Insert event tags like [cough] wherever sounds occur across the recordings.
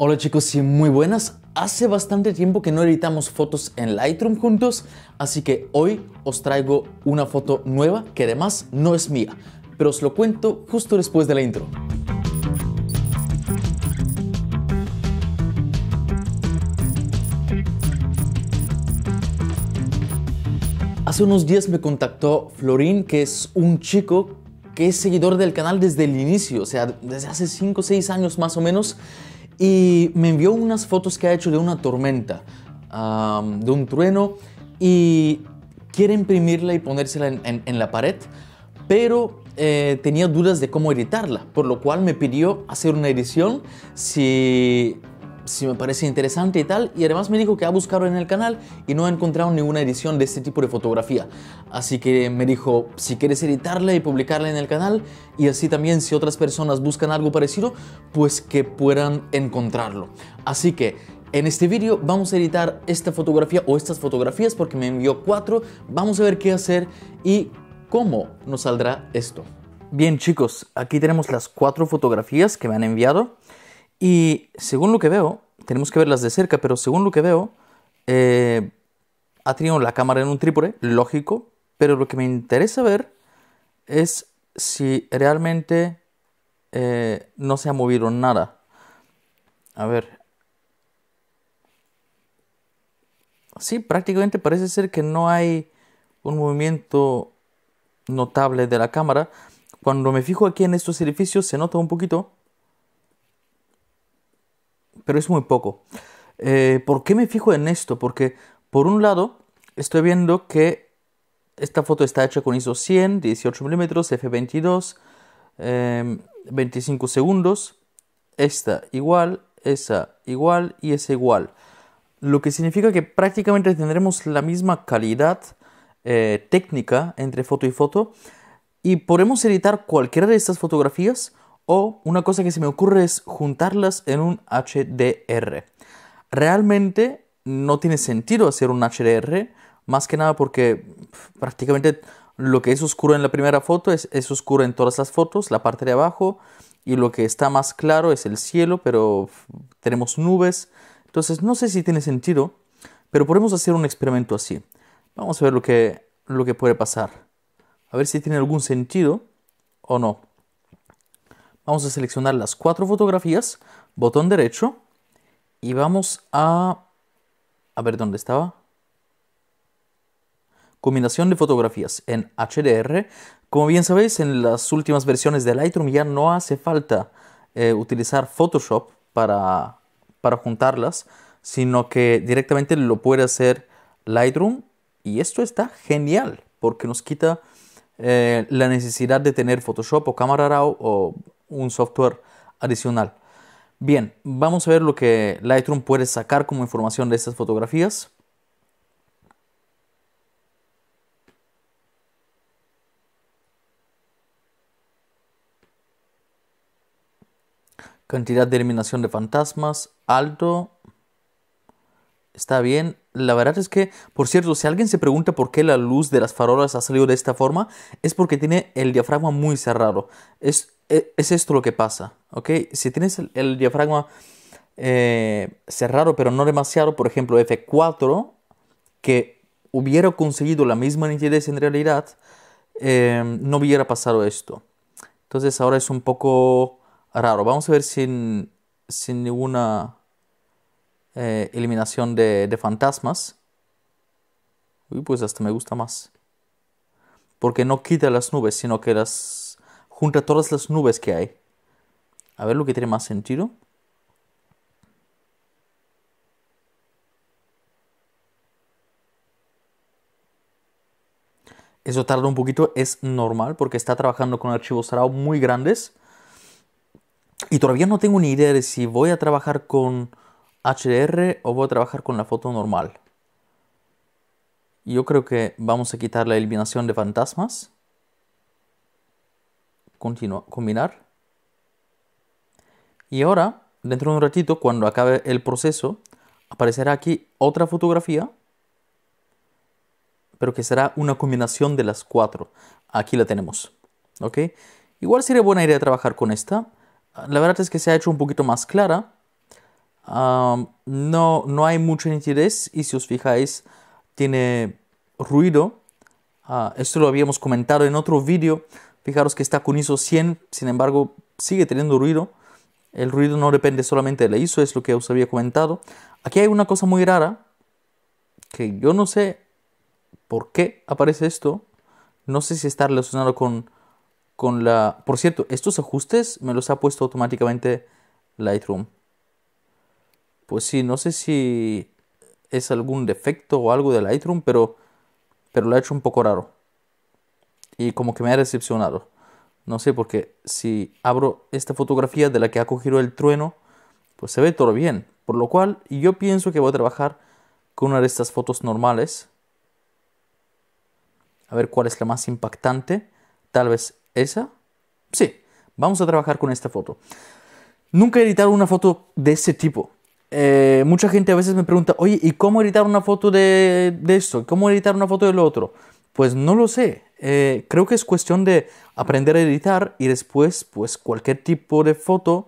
Hola chicos y muy buenas. Hace bastante tiempo que no editamos fotos en Lightroom juntos, así que hoy os traigo una foto nueva que además no es mía, pero os lo cuento justo después de la intro. Hace unos días me contactó Florín, que es un chico que es seguidor del canal desde el inicio, o sea, desde hace 5 o 6 años más o menos, y me envió unas fotos que ha hecho de una tormenta, de un trueno, y quiere imprimirla y ponérsela en, la pared, pero eh, tenía dudas de cómo editarla, por lo cual me pidió hacer una edición si si me parece interesante y tal. Y además me dijo que ha buscado en el canal y no ha encontrado ninguna edición de este tipo de fotografía. Así que me dijo, si quieres editarla y publicarla en el canal, y así también si otras personas buscan algo parecido, pues que puedan encontrarlo. Así que en este vídeo vamos a editar esta fotografía o estas fotografías porque me envió cuatro. Vamos a ver qué hacer y cómo nos saldrá esto. Bien chicos, aquí tenemos las cuatro fotografías que me han enviado. Y según lo que veo, tenemos que verlas de cerca, pero según lo que veo, eh, ha tenido la cámara en un trípode, lógico, pero lo que me interesa ver es si realmente eh, no se ha movido nada. A ver. Sí, prácticamente parece ser que no hay un movimiento notable de la cámara. Cuando me fijo aquí en estos edificios se nota un poquito, pero es muy poco. Eh, ¿Por qué me fijo en esto? Porque por un lado estoy viendo que esta foto está hecha con ISO 100, 18 milímetros, f22, 25 em, segundos. Esta igual, esa igual y esa igual. Lo que significa que prácticamente tendremos la misma calidad eh, técnica entre foto y foto y podemos editar cualquiera de estas fotografías o una cosa que se me ocurre es juntarlas en un HDR. Realmente no tiene sentido hacer un HDR, más que nada porque prácticamente lo que es oscuro en la primera foto es, oscuro en todas las fotos, la parte de abajo, y lo que está más claro es el cielo, pero tenemos nubes. Entonces no sé si tiene sentido, pero podemos hacer un experimento así. Vamos a ver lo que, lo que puede pasar. A ver si tiene algún sentido o no. Vamos a seleccionar las cuatro fotografías, botón derecho y vamos a... A ver dónde estaba. Combinación de fotografías en HDR. Como bien sabéis, en las últimas versiones de Lightroom ya no hace falta eh, utilizar Photoshop para, para juntarlas, sino que directamente lo puede hacer Lightroom. Y esto está genial porque nos quita eh, la necesidad de tener Photoshop o Camera Raw o un software adicional. Bien, vamos a ver lo que Lightroom puede sacar como información de estas fotografías. Cantidad de eliminación de fantasmas, alto. Está bien. La verdad es que, por cierto, si alguien se pregunta por qué la luz de las farolas ha salido de esta forma, es porque tiene el diafragma muy cerrado. Es e, es esto lo que pasa, ¿ok? Si tienes el, diafragma eh, cerrado, pero no demasiado, por ejemplo, F4, que hubiera conseguido la misma nitidez en realidad, eh, no hubiera pasado esto. Entonces ahora es un poco raro. Vamos a ver sin, ninguna eh, eliminación de, de fantasmas. Uy, pues hasta me gusta más. Porque no quita las nubes, sino que las junta todas las nubes que hay. A ver lo que tiene más sentido. Eso tarda un poquito, es normal porque está trabajando con archivos RAW muy grandes. Y todavía no tengo ni idea de si voy a trabajar con HDR o voy a trabajar con la foto normal. Yo creo que vamos a quitar la eliminación de fantasmas combinar. Y ahora, dentro de un ratito, cuando acabe el proceso, aparecerá aquí otra fotografía, pero que será una combinación de las cuatro. Aquí la tenemos. Igual sería buena idea trabajar con esta. La verdad es que se ha hecho un poquito más clara. no, no hay mucha nitidez y si os fijáis tiene ruido. Ah, esto lo habíamos comentado en otro vídeo Fijaros que está con ISO 100, sin embargo, sigue teniendo ruido. El ruido no depende solamente de la ISO, es lo que os había comentado. Aquí hay una cosa muy rara, que yo no sé por qué aparece esto. No sé si está relacionado con, con la... Por cierto, estos ajustes me los ha puesto automáticamente Lightroom. Pues sí, no sé si es algún defecto o algo de Lightroom, pero, pero lo ha hecho un poco raro y como que me ha decepcionado. No sé, porque si abro esta fotografía de la que ha cogido el trueno, pues se ve todo bien. Por lo cual yo pienso que voy a trabajar con una de estas fotos normales. A ver cuál es la más impactante. Tal vez esa. Sí, vamos a trabajar con esta foto. Nunca he editado una foto de ese tipo. Eh, mucha gente a veces me pregunta, oye, ¿y cómo editar una foto de, de esto? ¿Cómo editar una foto del otro? Pues no lo sé. Eh, creo que es cuestión de aprender a editar y después, pues cualquier tipo de foto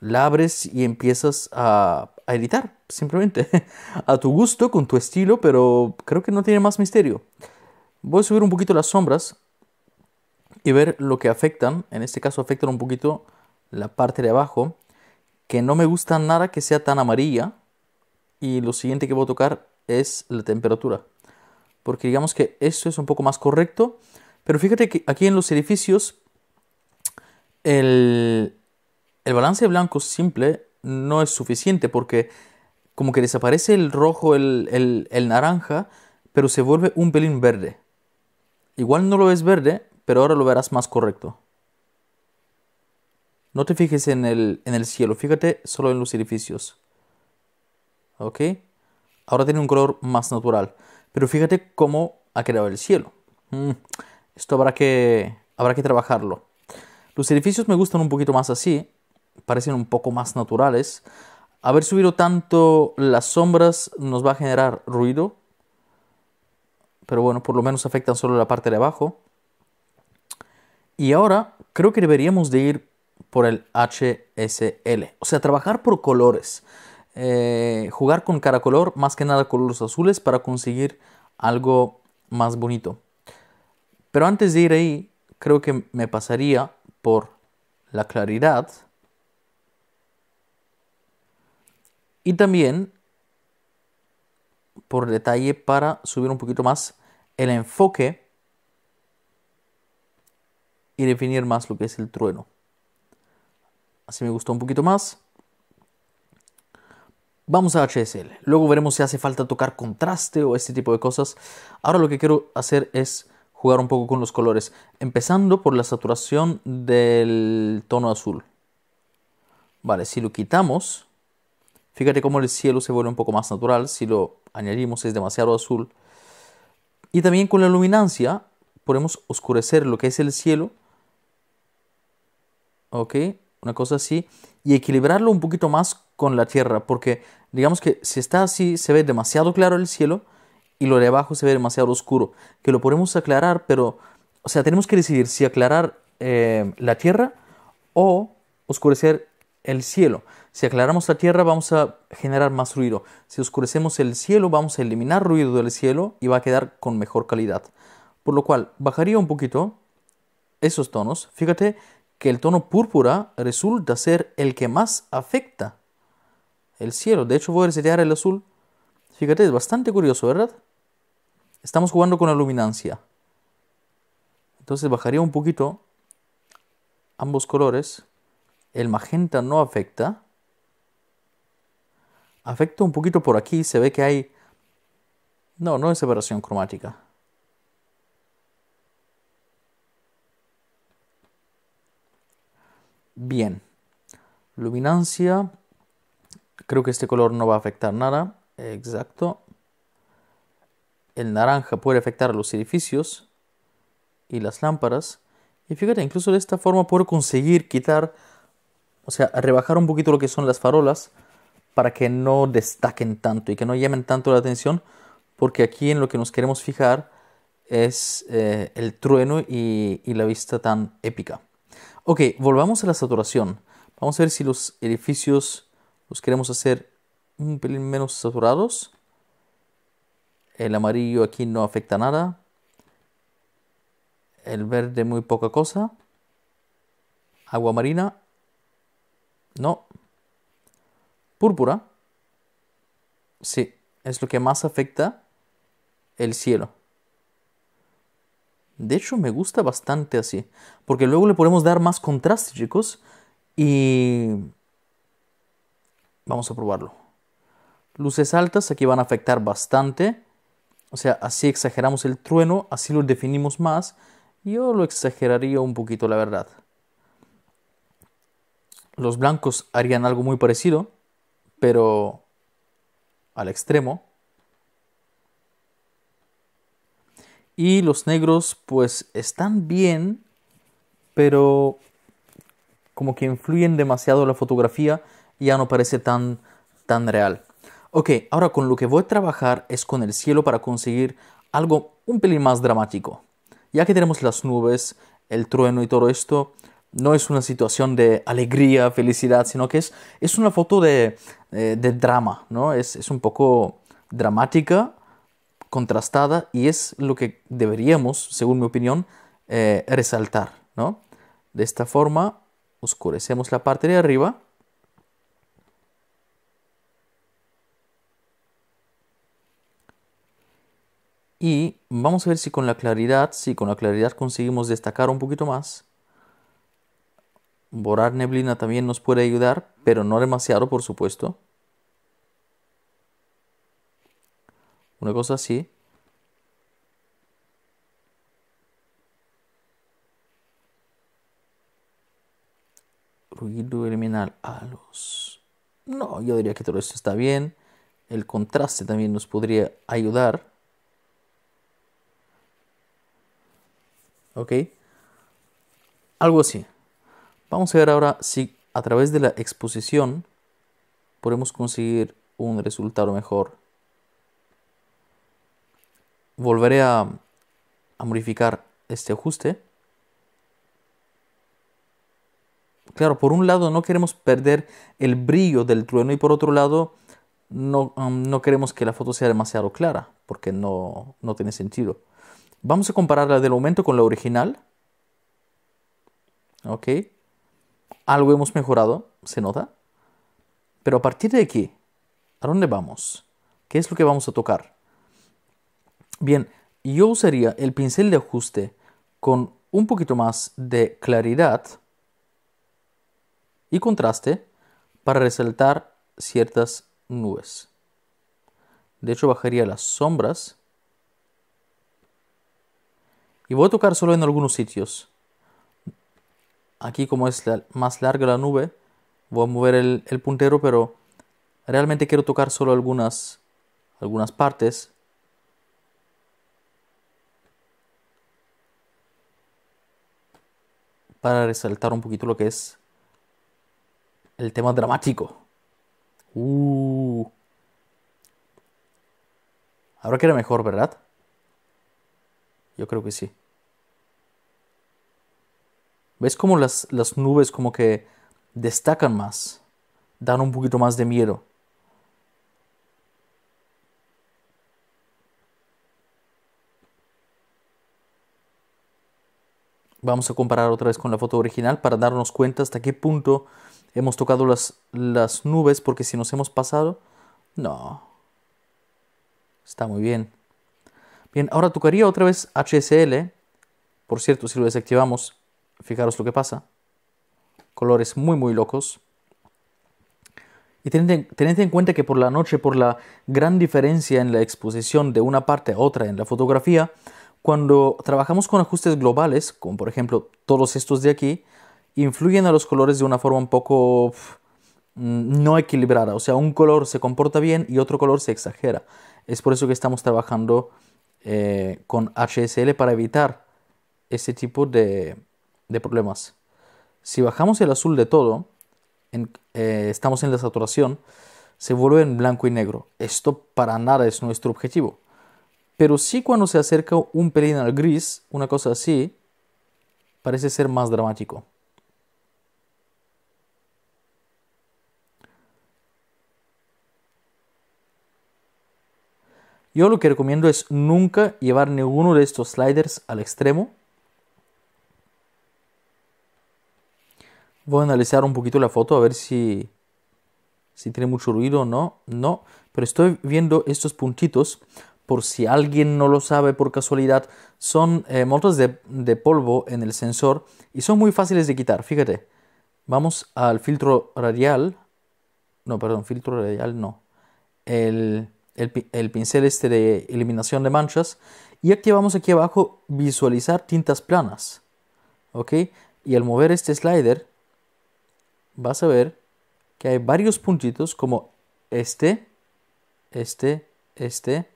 la abres y empiezas a, a editar, simplemente [laughs] a tu gusto, con tu estilo, pero creo que no tiene más misterio. Voy a subir un poquito las sombras y ver lo que afectan. En este caso afectan un poquito la parte de abajo, que no me gusta nada que sea tan amarilla. Y lo siguiente que voy a tocar es la temperatura porque digamos que esto es un poco más correcto. Pero fíjate que aquí en los edificios el, el balance blanco simple no es suficiente porque como que desaparece el rojo, el, naranja, pero se vuelve un pelín verde. Igual no lo ves verde, pero ahora lo verás más correcto. No te fijes en el, en el cielo, fíjate solo en los edificios. ¿Ok? Ahora tiene un color más natural. Pero fíjate cómo ha quedado el cielo. Mm, esto habrá que, habrá que trabajarlo. Los edificios me gustan un poquito más así, parecen un poco más naturales. Haber subido tanto las sombras nos va a generar ruido, pero bueno, por lo menos afectan solo la parte de abajo. Y ahora creo que deberíamos de ir por el HSL, o sea, trabajar por colores. Eh, jugar con color, más que nada con los azules, para conseguir algo más bonito. Pero antes de ir ahí, creo que me pasaría por la claridad. Y también por detalle para subir un poquito más el enfoque y definir más lo que es el trueno. Así me gustó un poquito más. Vamos a HSL. Luego veremos si hace falta tocar contraste o este tipo de cosas. Ahora lo que quiero hacer es jugar un poco con los colores. Empezando por la saturación del tono azul. Vale, si lo quitamos, fíjate cómo el cielo se vuelve un poco más natural. Si lo añadimos es demasiado azul. Y también con la luminancia podemos oscurecer lo que es el cielo. Ok, una cosa así. Y equilibrarlo un poquito más con la tierra. Porque digamos que si está así, se ve demasiado claro el cielo y lo de abajo se ve demasiado oscuro, que lo podemos aclarar, pero, o sea, tenemos que decidir si aclarar eh, la tierra o oscurecer el cielo. Si aclaramos la tierra vamos a generar más ruido. Si oscurecemos el cielo vamos a eliminar ruido del cielo y va a quedar con mejor calidad. Por lo cual bajaría un poquito esos tonos. Fíjate que el tono púrpura resulta ser el que más afecta el cielo. De hecho, voy a resetear el azul. Fíjate, es bastante curioso, ¿verdad? Estamos jugando con la luminancia. Entonces bajaría un poquito ambos colores. El magenta no afecta. Afecta un poquito por aquí. Se ve que hay... No, no es separación cromática. Bien. Luminancia Creo que este color no va a afectar nada. Exacto. El naranja puede afectar a los edificios y las lámparas. Y fíjate, incluso de esta forma puedo conseguir quitar, o sea, rebajar un poquito lo que son las farolas para que no destaquen tanto y que no llamen tanto la atención, porque aquí en lo que nos queremos fijar es eh, el trueno y, y la vista tan épica. Ok, volvamos a la saturación. Vamos a ver si los edificios los queremos hacer un pelín menos saturados. El amarillo aquí no afecta nada. El verde muy poca cosa. Agua marina. No. Púrpura. Sí, es lo que más afecta el cielo. De hecho, me gusta bastante así. Porque luego le podemos dar más contraste, chicos. Y Vamos a probarlo. Luces altas aquí van a afectar bastante. O sea, así exageramos el trueno, así lo definimos más. Yo lo exageraría un poquito, la verdad. Los blancos harían algo muy parecido, pero al extremo. Y los negros, pues están bien, pero como que influyen demasiado la fotografía ya no parece tan, tan real. Ok, ahora con lo que voy a trabajar es con el cielo para conseguir algo un pelín más dramático. Ya que tenemos las nubes, el trueno y todo esto, no es una situación de alegría, felicidad, sino que es, es una foto de, eh, drama, ¿no? Es, un poco dramática, contrastada y es lo que deberíamos, según mi opinión, eh, resaltar, ¿no? De esta forma, oscurecemos la parte de arriba Y vamos a ver si con la claridad, si con la claridad conseguimos destacar un poquito más. Borrar neblina también nos puede ayudar, pero no demasiado, por supuesto. Una cosa así. Ruido eliminal a los... No, yo diría que todo esto está bien. El contraste también nos podría ayudar. ¿Ok? Algo así. Vamos a ver ahora si a través de la exposición podemos conseguir un resultado mejor. Volveré a, modificar este ajuste. Claro, por un lado no queremos perder el brillo del trueno y por otro lado no, mm, no queremos que la foto sea demasiado clara porque no, no tiene sentido. Vamos a comparar la del aumento con la original. ¿Ok? Algo hemos mejorado, se nota. Pero a partir de aquí, ¿a dónde vamos? ¿Qué es lo que vamos a tocar? Bien, yo usaría el pincel de ajuste con un poquito más de claridad y contraste para resaltar ciertas nubes. De hecho, bajaría las sombras y voy a tocar solo en algunos sitios. Aquí como es más larga la nube, voy a mover el, puntero, pero realmente quiero tocar solo algunas, algunas partes. Para resaltar un poquito lo que es el tema dramático. Uh. Ahora que era mejor, ¿verdad? Yo creo que sí. ¿Ves cómo las, las nubes como que destacan más? Dan un poquito más de miedo. Vamos a comparar otra vez con la foto original para darnos cuenta hasta qué punto hemos tocado las, las nubes porque si nos hemos pasado, no. Está muy bien. Bien, ahora tocaría otra vez HSL. Por cierto, si lo desactivamos, fijaros lo que pasa. Colores muy, muy locos. Y tened, en cuenta que por la noche, por la gran diferencia en la exposición de una parte a otra en la fotografía, cuando trabajamos con ajustes globales, como por ejemplo todos estos de aquí, influyen a los colores de una forma un poco mm, no equilibrada. O sea, un color se comporta bien y otro color se exagera. Es por eso que estamos trabajando eh, con HSL para evitar ese tipo de, problemas. Si bajamos el azul de todo, eh, estamos en la saturación, se vuelve en blanco y negro. Esto para nada es nuestro objetivo. Pero sí cuando se acerca un pelín al gris, una cosa así, parece ser más dramático. Yo lo que recomiendo es nunca llevar ninguno de estos sliders al extremo. Voy a analizar un poquito la foto a ver si, si tiene mucho ruido o no. No, pero estoy viendo estos puntitos por si alguien no lo sabe por casualidad, son eh, motos de, de, polvo en el sensor y son muy fáciles de quitar. Fíjate, vamos al filtro radial. No, perdón, filtro radial no. El el, pincel este de eliminación de manchas y activamos aquí abajo visualizar tintas planas. ¿Ok? Y al mover este slider vas a ver que hay varios puntitos como este, este, este,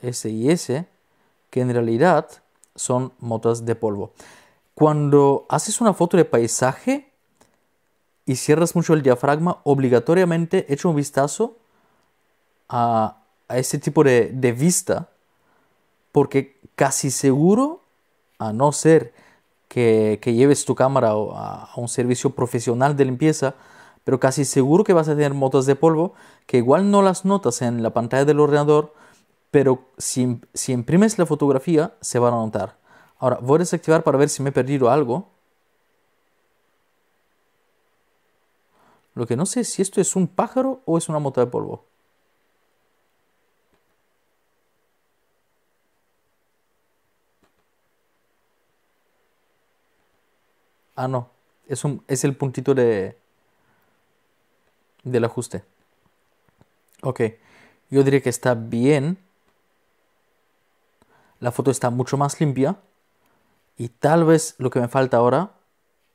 este y ese, que en realidad son motas de polvo. Cuando haces una foto de paisaje y cierras mucho el diafragma, obligatoriamente echa un vistazo a, a ese tipo de, vista, porque casi seguro, a no ser que, lleves tu cámara a, un servicio profesional de limpieza, pero casi seguro que vas a tener motas de polvo que igual no las notas en la pantalla del ordenador, pero si, si imprimes la fotografía se van a notar. Ahora, voy a desactivar para ver si me he perdido algo. Lo que no sé es si esto es un pájaro o es una mota de polvo. Ah, no. Es, el puntito de del ajuste. Ok. Yo diría que está bien. La foto está mucho más limpia. Y tal vez lo que me falta ahora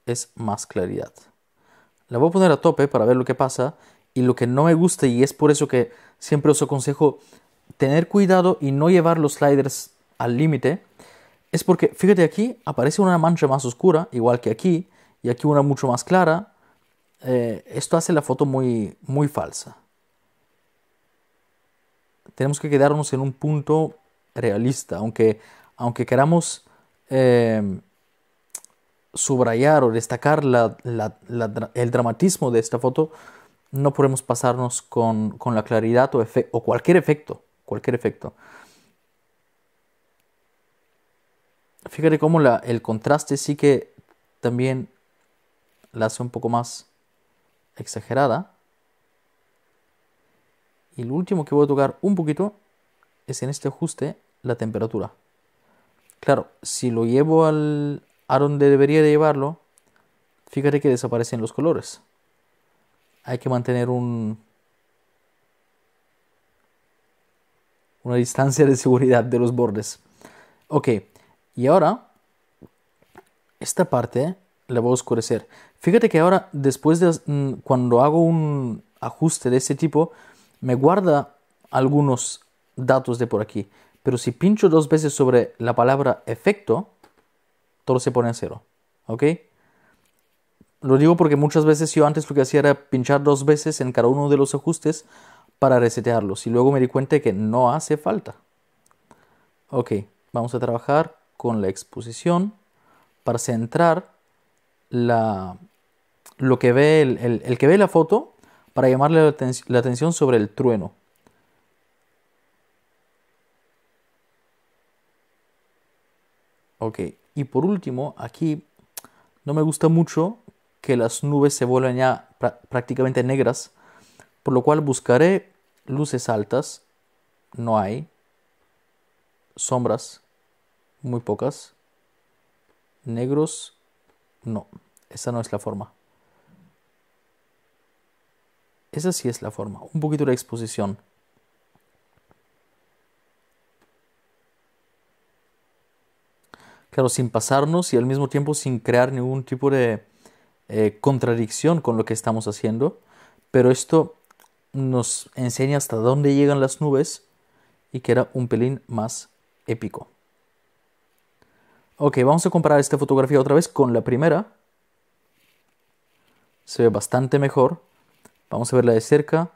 es más claridad. La voy a poner a tope para ver lo que pasa y lo que no me gusta y es por eso que siempre os aconsejo tener cuidado y no llevar los sliders al límite es porque, fíjate aquí, aparece una mancha más oscura, igual que aquí, y aquí una mucho más clara. Eh, esto hace la foto muy, muy falsa. Tenemos que quedarnos en un punto realista, aunque, aunque queramos em, subrayar o destacar el dramatismo de esta foto, no podemos pasarnos con, con la claridad o, o cualquier efecto, cualquier efecto. fíjate cómo la, el contraste sí que también la hace un poco más exagerada. Y lo último que voy a tocar un poquito es en este ajuste la temperatura. Claro, si lo llevo al, a donde debería de llevarlo, fíjate que desaparecen los colores. Hay que mantener un, una distancia de seguridad de los bordes. Ok, y ahora, esta parte la voy a oscurecer. Fíjate que ahora, después de mm, cuando hago un ajuste de este tipo, me guarda algunos datos de por aquí. Pero si pincho dos veces sobre la palabra efecto, todo se pone a cero. ¿Ok? Lo digo porque muchas veces yo antes lo que hacía era pinchar dos veces en cada uno de los ajustes para resetearlos. Y luego me di cuenta que no hace falta. Ok, vamos a trabajar con la exposición para centrar la, lo que ve el, que ve la foto para llamarle la, la atención sobre el trueno. Ok, y por último, aquí no me gusta mucho que las nubes se vuelvan ya prácticamente negras, por lo cual buscaré luces altas, no hay, sombras, muy pocas. Negros, no, esa no es la forma. Esa sí es la forma, un poquito la exposición. Claro, sin pasarnos y al mismo tiempo sin crear ningún tipo de eh, contradicción con lo que estamos haciendo. Pero esto nos enseña hasta dónde llegan las nubes y que era un pelín más épico. Ok, vamos a comparar esta fotografía otra vez con la primera. Se ve bastante mejor. Vamos a verla de cerca.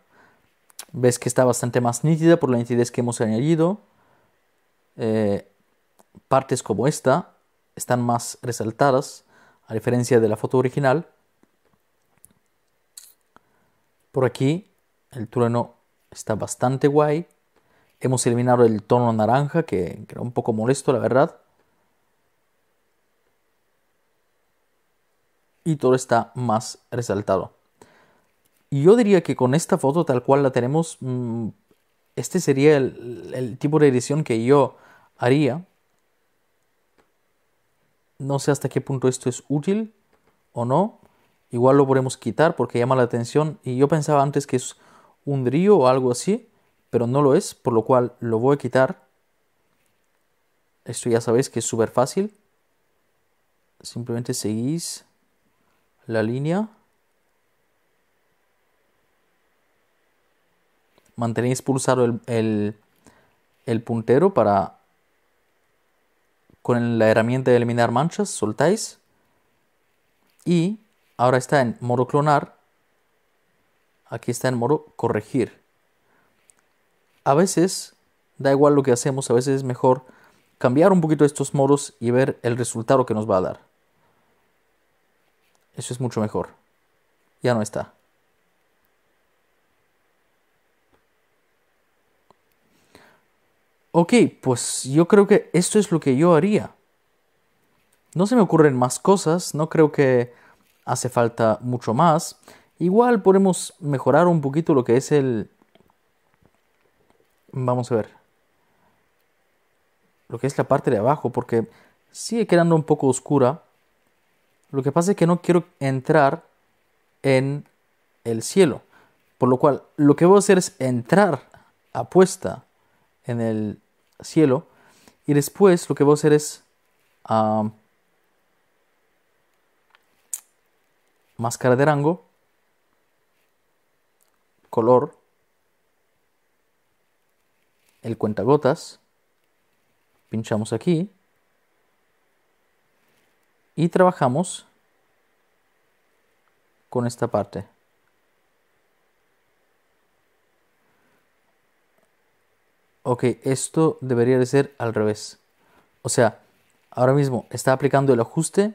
Ves que está bastante más nítida por la nitidez que hemos añadido. Eh, partes como esta están más resaltadas, a diferencia de la foto original. Por aquí el trueno está bastante guay. Hemos eliminado el tono naranja, que era un poco molesto, la verdad. y todo está más resaltado. Y yo diría que con esta foto tal cual la tenemos, mm, este sería el, tipo de edición que yo haría. No sé hasta qué punto esto es útil o no. Igual lo podemos quitar porque llama la atención. Y yo pensaba antes que es un drío o algo así, pero no lo es, por lo cual lo voy a quitar. Esto ya sabéis que es súper fácil. Simplemente seguís la línea. Mantenéis pulsado el, el puntero para con la herramienta de eliminar manchas, soltáis. Y ahora está en modo clonar. Aquí está en modo corregir. A veces, da igual lo que hacemos, a veces es mejor cambiar un poquito estos modos y ver el resultado que nos va a dar. Eso es mucho mejor. Ya no está. Ok, pues yo creo que esto es lo que yo haría. No se me ocurren más cosas, no creo que hace falta mucho más. Igual podemos mejorar un poquito lo que es el... Vamos a ver. Lo que es la parte de abajo, porque sigue quedando un poco oscura. Lo que pasa es que no quiero entrar en el cielo. Por lo cual, lo que voy a hacer es entrar a en el cielo. Y después lo que voy a hacer es máscara de rango, color, el cuentagotas. Pinchamos aquí y trabajamos con esta parte. Ok, esto debería de ser al revés. O sea, ahora mismo está aplicando el ajuste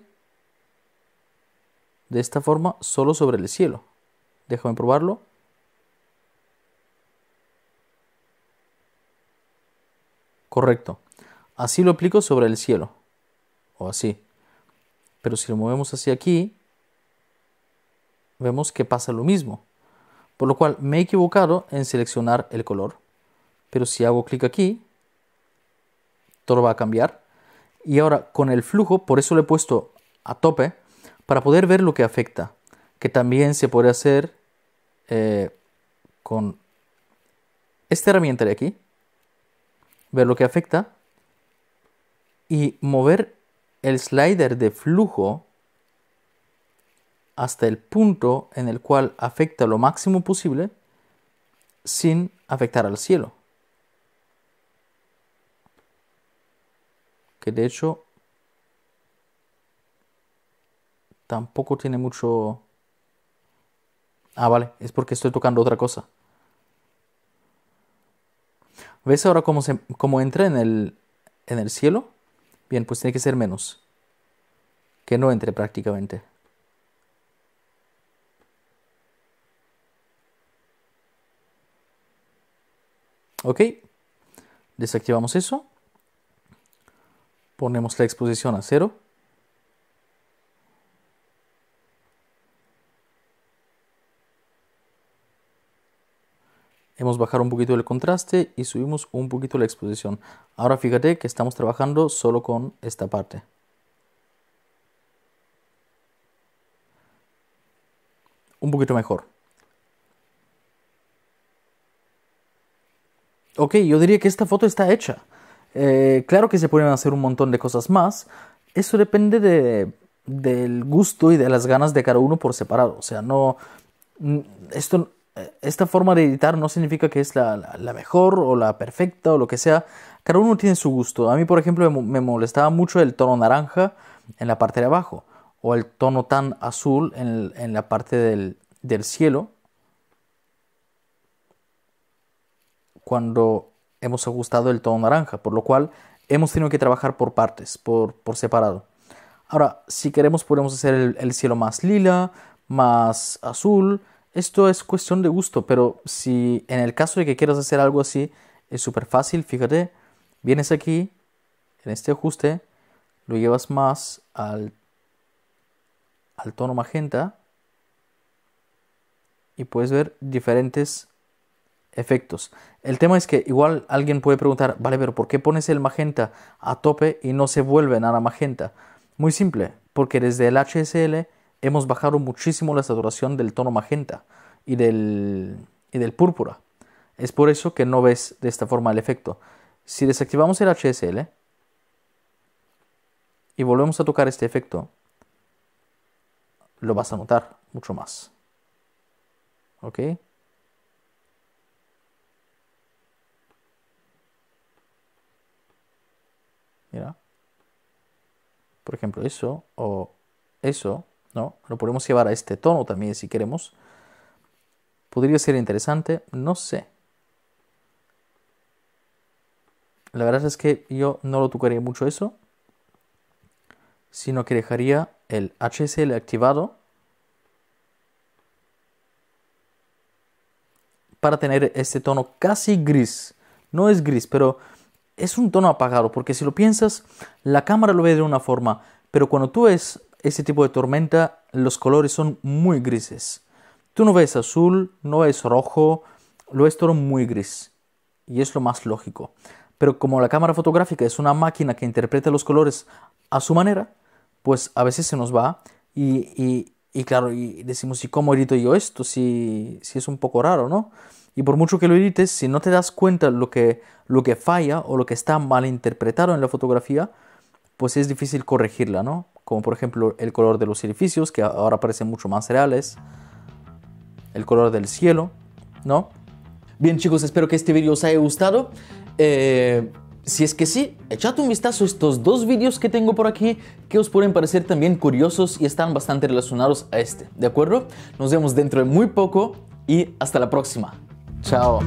de esta forma solo sobre el cielo. Déjame probarlo. Correcto. Así lo aplico sobre el cielo. O así. Pero si lo movemos hacia aquí, vemos que pasa lo mismo. Por lo cual me he equivocado en seleccionar el color. Pero si hago clic aquí, todo va a cambiar. Y ahora con el flujo, por eso lo he puesto a tope, para poder ver lo que afecta. Que también se puede hacer eh, con esta herramienta de aquí. Ver lo que afecta y mover el slider de flujo hasta el punto en el cual afecta lo máximo posible sin afectar al cielo. Que de hecho tampoco tiene mucho... Ah, vale, es porque estoy tocando otra cosa. ¿Ves ahora cómo, se, cómo entra en el, en el cielo? Bien, pues tiene que ser menos. Que no entre prácticamente. Ok. Desactivamos eso. Ponemos la exposición a cero. hemos bajado un poquito el contraste y subimos un poquito la exposición. Ahora fíjate que estamos trabajando solo con esta parte. Un poquito mejor. Ok, yo diría que esta foto está hecha. Eh, claro que se pueden hacer un montón de cosas más. Eso depende de, del gusto y de las ganas de cada uno por separado. O sea, no... Esto eh, esta forma de editar no significa que es la, mejor o la perfecta o lo que sea. Cada uno tiene su gusto. A mí, por ejemplo, me, molestaba mucho el tono naranja en la parte de abajo o el tono tan azul en, la parte del, cielo. Cuando hemos ajustado el tono naranja, por lo cual hemos tenido que trabajar por partes, por, separado. Ahora, si queremos podemos hacer el cielo más lila, más azul, esto es cuestión de gusto, pero si en el caso de que quieras hacer algo así, es súper fácil, fíjate, vienes aquí, en este ajuste, lo llevas más al, al tono magenta y puedes ver diferentes efectos. El tema es que igual alguien puede preguntar, vale, pero ¿por qué pones el magenta a tope y no se vuelve nada magenta? Muy simple, porque desde el HSL hemos bajado muchísimo la saturación del tono magenta y del, del púrpura. Es por eso que no ves de esta forma el efecto. Si desactivamos el HSL y volvemos a tocar este efecto, lo vas a notar mucho más. ¿Ok? Mira. Por ejemplo, eso o eso ¿no? Lo podemos llevar a este tono también si queremos. Podría ser interesante, no sé. La verdad es que yo no lo tocaría mucho eso, sino que dejaría el HSL activado para tener este tono casi gris. No es gris, pero es un tono apagado, porque si lo piensas, la cámara lo ve de una forma, pero cuando tú ves este tipo de tormenta los colores son muy grises. Tú no ves azul, no ves rojo, lo ves todo muy gris. Y es lo más lógico. Pero como la cámara fotográfica es una máquina que interpreta los colores a su manera, pues a veces se nos va y, y, claro, y decimos, ¿y cómo edito yo esto? Si, si es un poco raro, ¿no? Y por mucho que lo edites, si no te das cuenta lo que, lo que falla o lo que está mal interpretado en la fotografía, pues es difícil corregirla, ¿no? como por ejemplo el color de los edificios, que ahora parecen mucho más reales, el color del cielo, ¿no? Bien chicos, espero que este vídeo os haya gustado. Eh, si es que sí, echad un vistazo a estos dos vídeos que tengo por aquí que os pueden parecer también curiosos y están bastante relacionados a este, ¿de acuerdo? Nos vemos dentro de muy poco y hasta la próxima. Chao.